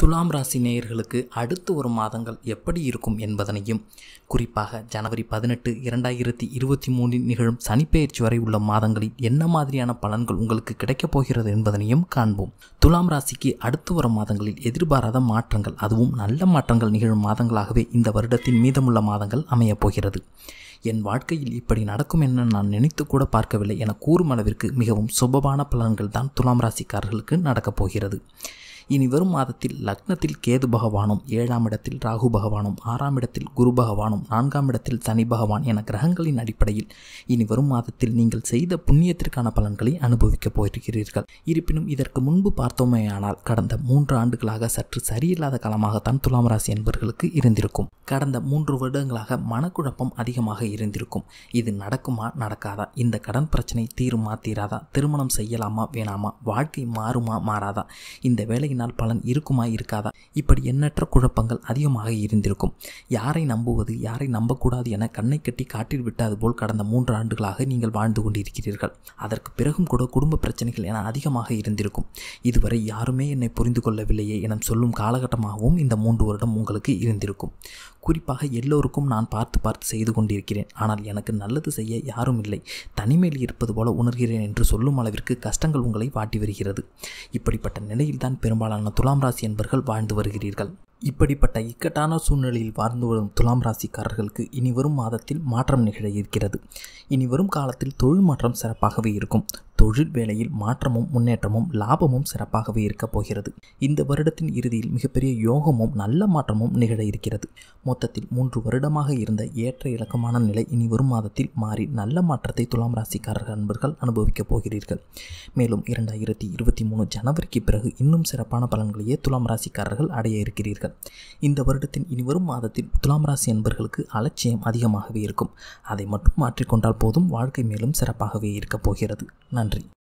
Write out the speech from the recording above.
துலாம் ராசி நேயர்களுக்கு அடுத்து ஒரு மாதங்கள் எப்படி இருக்கும் என்பதனையும் குறிப்பாக ஜனவரி பதினெட்டு இரண்டாயிரத்தி இருபத்தி மூணில் நிகழும் சனிப்பெயர்ச்சி வரை உள்ள மாதங்களில் என்ன மாதிரியான பலன்கள் உங்களுக்கு கிடைக்கப் போகிறது என்பதனையும் காண்போம் துலாம் ராசிக்கு அடுத்து வரும் மாதங்களில் எதிர்பாராத மாற்றங்கள் அதுவும் நல்ல மாற்றங்கள் நிகழும் மாதங்களாகவே இந்த வருடத்தின் மீதமுள்ள மாதங்கள் அமையப் போகிறது என் வாழ்க்கையில் இப்படி நடக்கும் என நான் நினைத்து கூட பார்க்கவில்லை என கூறும் அளவிற்கு மிகவும் சுபமான பலன்கள் தான் துலாம் ராசிக்காரர்களுக்கு நடக்கப் போகிறது இனி வரும் மாதத்தில் லக்னத்தில் கேது பகவானும் ஏழாம் இடத்தில் ராகு பகவானும் ஆறாம் இடத்தில் குரு பகவானும் நான்காம் இடத்தில் சனி பகவான் என கிரகங்களின் அடிப்படையில் இனி வரும் மாதத்தில் நீங்கள் செய்த புண்ணியத்திற்கான பலன்களை அனுபவிக்கப் போயிருக்கிறீர்கள் இருப்பினும் இதற்கு முன்பு பார்த்தோமேயானால் கடந்த மூன்று ஆண்டுகளாக சற்று சரியில்லாத காலமாகத்தான் துலாம் ராசி என்பவர்களுக்கு இருந்திருக்கும் கடந்த மூன்று வருடங்களாக மனக்குழப்பம் அதிகமாக இருந்திருக்கும் இது நடக்குமா நடக்காதா இந்த கடன் பிரச்சனை தீருமா தீராதா திருமணம் செய்யலாமா வேணாமா வாழ்க்கை மாறுமா மாறாதா இந்த வேலையை நம்பினால் பலன் இருக்குமா இருக்காதா இப்படி எண்ணற்ற குழப்பங்கள் அதிகமாக இருந்திருக்கும் யாரை நம்புவது யாரை நம்பக்கூடாது என கண்ணை கட்டி காட்டில் விட்டது போல் கடந்த மூன்று ஆண்டுகளாக நீங்கள் வாழ்ந்து கொண்டிருக்கிறீர்கள் அதற்கு பிறகும் கூட குடும்ப பிரச்சனைகள் என அதிகமாக இருந்திருக்கும் இதுவரை யாருமே என்னை புரிந்து கொள்ளவில்லையே என சொல்லும் காலகட்டமாகவும் இந்த மூன்று வருடம் உங்களுக்கு இருந்திருக்கும் குறிப்பாக எல்லோருக்கும் நான் பார்த்து பார்த்து செய்து கொண்டிருக்கிறேன் ஆனால் எனக்கு நல்லது செய்ய யாரும் இல்லை தனிமையில் இருப்பது போல உணர்கிறேன் என்று சொல்லும் அளவிற்கு கஷ்டங்கள் உங்களை வாட்டி வருகிறது இப்படிப்பட்ட நிலையில்தான் பெரும்பாலும் பெரும்பாலான துலாம் ராசி என்பர்கள் வாழ்ந்து வருகிறீர்கள் இப்படிப்பட்ட இக்கட்டான சூழ்நிலையில் வாழ்ந்து வரும் துலாம் ராசிக்காரர்களுக்கு இனி வரும் மாதத்தில் மாற்றம் நிகழ இருக்கிறது இனி வரும் காலத்தில் தொழில் மாற்றம் சிறப்பாகவே இருக்கும் தொழில் வேலையில் மாற்றமும் முன்னேற்றமும் லாபமும் சிறப்பாகவே இருக்கப் போகிறது இந்த வருடத்தின் இறுதியில் மிகப்பெரிய யோகமும் நல்ல மாற்றமும் நிகழ இருக்கிறது மொத்தத்தில் மூன்று வருடமாக இருந்த ஏற்ற இலக்கமான நிலை இனி வரும் மாதத்தில் மாறி நல்ல மாற்றத்தை துலாம் ராசிக்காரர்கள் நண்பர்கள் அனுபவிக்கப் போகிறீர்கள் மேலும் இரண்டாயிரத்தி இருபத்தி மூணு ஜனவரிக்கு பிறகு இன்னும் சிறப்பான பலன்களையே துலாம் ராசிக்காரர்கள் அடைய இருக்கிறீர்கள் இந்த வருடத்தின் இனி வரும் மாதத்தில் துலாம் ராசி நண்பர்களுக்கு அலட்சியம் அதிகமாகவே இருக்கும் அதை மட்டும் மாற்றிக்கொண்டால் போதும் வாழ்க்கை மேலும் சிறப்பாகவே இருக்கப் போகிறது நன்றி mm